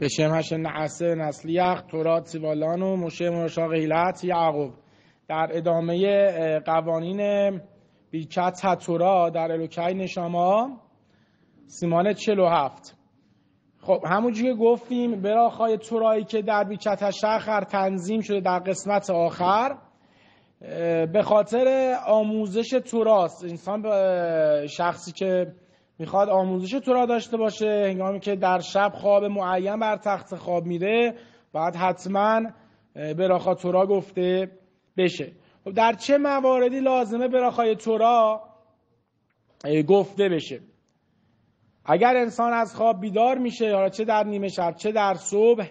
بشم השם נעשה נצליח تورات سیوالان مشه مرشاق هیلت یعقوب در ادامه قوانین بیکت تورا در الوکی نشاما سیمان 47 خب همونجوری که گفتیم براخای تورایی که در بیکت شخر تنظیم شده در قسمت آخر به خاطر آموزش توراست انسان شخصی که میخواد آموزش تو را داشته باشه هنگامی که در شب خواب معین بر تخت خواب میره باید حتما براخا تورا گفته بشه خب، در چه مواردی لازمه براخای تورا گفته بشه اگر انسان از خواب بیدار میشه حالا چه در نیمه شب چه در صبح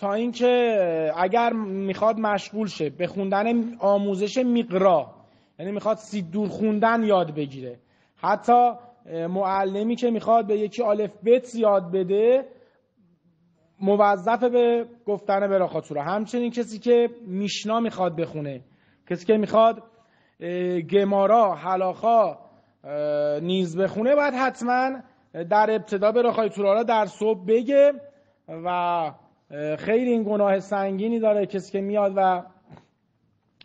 تا اینکه اگر میخواد مشغول شه به خوندن آموزش میقرا یعنی میخواد سیدور خوندن یاد بگیره حتی معلمی که میخواد به یکی آلف بت یاد بده موظف به گفتن براخاتورا همچنین کسی که میشنا میخواد بخونه کسی که میخواد گمارا حلاخا نیز بخونه باید حتما در ابتدا براخای تورا را در صبح بگه و خیلی این گناه سنگینی داره کسی که میاد و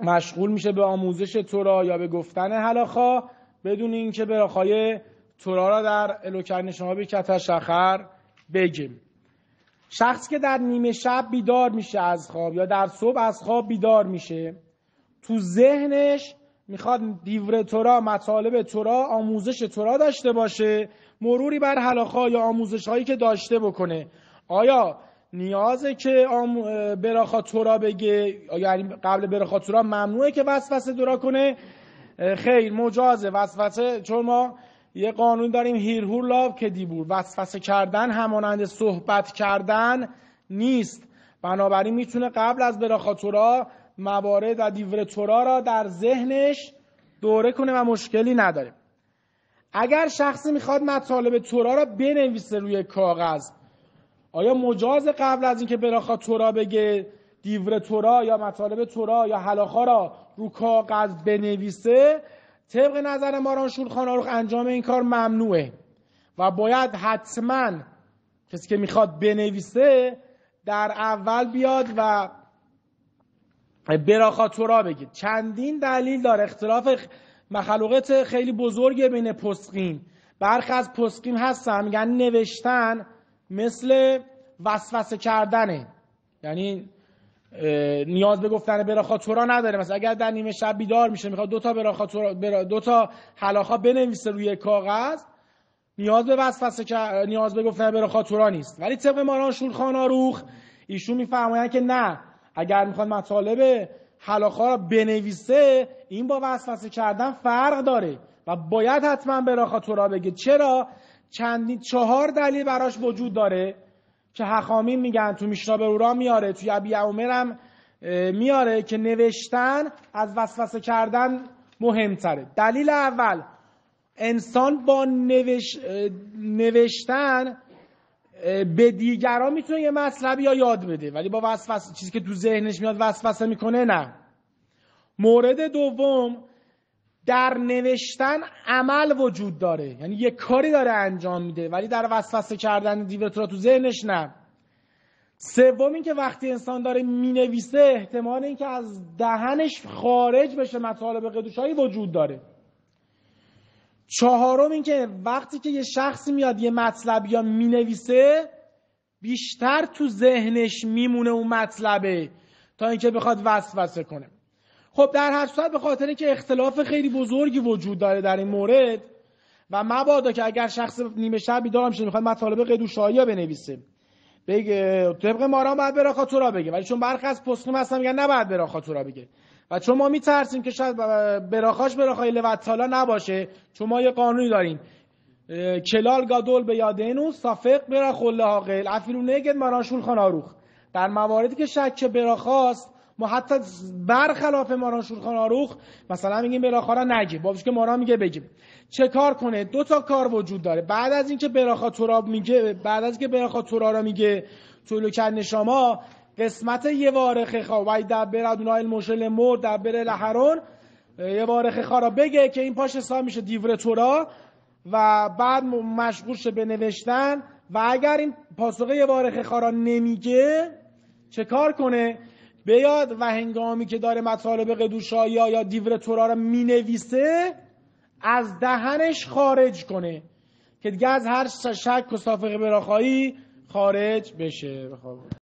مشغول میشه به آموزش تورا یا به گفتن حلاخا بدون اینکه براخای تورا را در الوکرن شما بی کتر بگیم شخص که در نیمه شب بیدار میشه از خواب یا در صبح از خواب بیدار میشه تو ذهنش میخواد دیور تورا مطالب تورا آموزش تورا داشته باشه مروری بر حلاخا یا آموزش هایی که داشته بکنه آیا نیازه که آم... براخا تورا بگه یعنی قبل براخا تورا ممنوعه که وسوسه دورا کنه خیر مجازه وسوسه چون ما یه قانون داریم هیرهور لاب که دیبور وسوسه کردن همانند صحبت کردن نیست بنابراین میتونه قبل از براخاتورا موارد و دیورتورا را در ذهنش دوره کنه و مشکلی نداره اگر شخصی میخواد مطالب تورا را بنویسه روی کاغذ آیا مجاز قبل از اینکه براخا تورا بگه دیور تورا یا مطالب تورا یا حلاخا را رو کاغذ بنویسه طبق نظر ماران آروخ انجام این کار ممنوعه و باید حتما کسی که میخواد بنویسه در اول بیاد و براخاتورا بگید چندین دلیل داره اختلاف مخلوقات خیلی بزرگ بین پسقین برخی از پسقین هستن میگن نوشتن مثل وسوسه کردنه یعنی نیاز به گفتن براخاتورا نداره مثلا اگر در نیمه شب بیدار میشه میخواد دو تا براخاتورا برا دو تا حلاخا بنویسه روی کاغذ نیاز به وسوسه نیاز به گفتن براخاتورا نیست ولی طبق ماران شورخانا آروخ ایشون میفرمایند که نه اگر میخواد مطالب حلاخا را بنویسه این با وسوسه کردن فرق داره و باید حتما براخاتورا بگه چرا چندین چهار دلیل براش وجود داره که حخامین میگن تو میشنا اورا میاره توی ابی عمر هم میاره که نوشتن از وسوسه کردن مهمتره دلیل اول انسان با نوش... نوشتن به دیگران میتونه یه مطلبی یا یاد بده ولی با وسوسه چیزی که تو ذهنش میاد وسوسه میکنه نه مورد دوم در نوشتن عمل وجود داره یعنی یه کاری داره انجام میده ولی در وسوسه کردن دیوترا تو ذهنش نه سوم اینکه وقتی انسان داره مینویسه احتمال اینکه از دهنش خارج بشه مطالب قدوشایی وجود داره چهارم اینکه وقتی که یه شخصی میاد یه مطلب یا مینویسه بیشتر تو ذهنش میمونه اون مطلبه تا اینکه بخواد وسوسه کنه خب در هر صورت به خاطر اینکه اختلاف خیلی بزرگی وجود داره در این مورد و مبادا که اگر شخص نیمه شب بیدار میشه میخواد مطالب قدو شایا بنویسه بگه طبق مارا باید برا خاطورا بگه ولی چون برخ از پسخون هستن میگن نباید برا خاطورا بگه و چون ما میترسیم که شاید براخاش براخای لوتالا نباشه چون ما یه قانونی داریم کلال گادول به یادینو صافق برا خله ها افیلو نگد ماران شول خاناروخ در مواردی که شک براخاست ما حتی برخلاف ماران شورخان آروخ مثلا میگیم براخارا نگه بابش که ماران میگه بگیم چه کار کنه دو تا کار وجود داره بعد از اینکه براخا تورا میگه بعد از اینکه براخا تورا را میگه طول کردن شما قسمت یه وارخ خواهی بر ادونا المشل در بر لحرون یه وارخ را بگه که این پاش حساب میشه دیور تورا و بعد مشغول شه به نوشتن و اگر این پاسخ یه وارخ خارا نمیگه چه کار کنه بیاد و هنگامی که داره مطالب قدوشایی یا دیور تورا رو نویسه از دهنش خارج کنه که دیگه از هر شک و صافقه براخایی خارج بشه